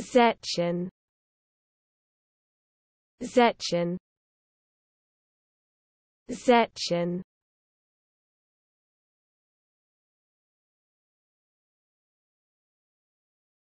Zechen Zechen Zechen